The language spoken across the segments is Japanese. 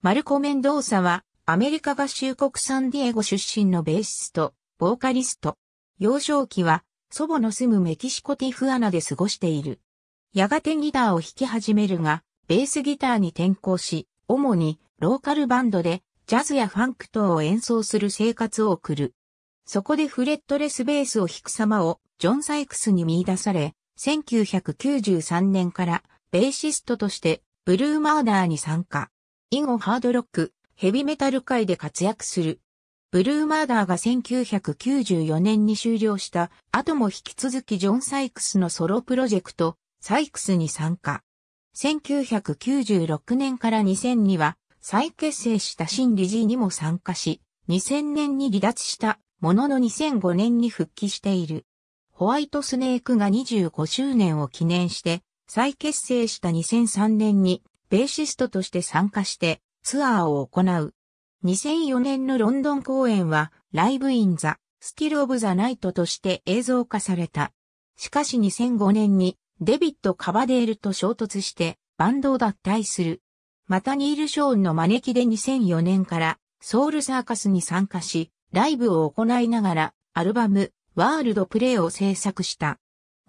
マルコ・メンドーサは、アメリカ合衆国サンディエゴ出身のベーシスト、ボーカリスト。幼少期は、祖母の住むメキシコティフアナで過ごしている。やがてギターを弾き始めるが、ベースギターに転向し、主にローカルバンドでジャズやファンク等を演奏する生活を送る。そこでフレットレスベースを弾く様をジョン・サイクスに見出され、1993年からベーシストとしてブルーマーダーに参加。以後ハードロック、ヘビメタル界で活躍する。ブルーマーダーが1994年に終了した後も引き続きジョン・サイクスのソロプロジェクト、サイクスに参加。1996年から2000には再結成した新理事にも参加し、2000年に離脱したものの2005年に復帰している。ホワイトスネークが25周年を記念して再結成した2003年にベーシストとして参加してツアーを行う。2004年のロンドン公演は、ライブインザ、スキルオブザナイトとして映像化された。しかし2005年に、デビッド・カバデールと衝突して、バンドを脱退する。またニール・ショーンの招きで2004年から、ソウルサーカスに参加し、ライブを行いながら、アルバム、ワールドプレイを制作した。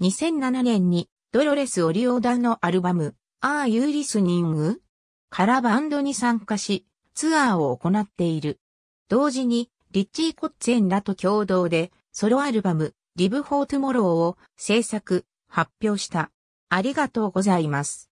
2007年に、ドロレス・オリオーダのアルバム、アーユーリスニングからバンドに参加し、ツアーを行っている。同時に、リッチー・コッツェンらと共同で、ソロアルバム、Live for Tomorrow を制作、発表した。ありがとうございます。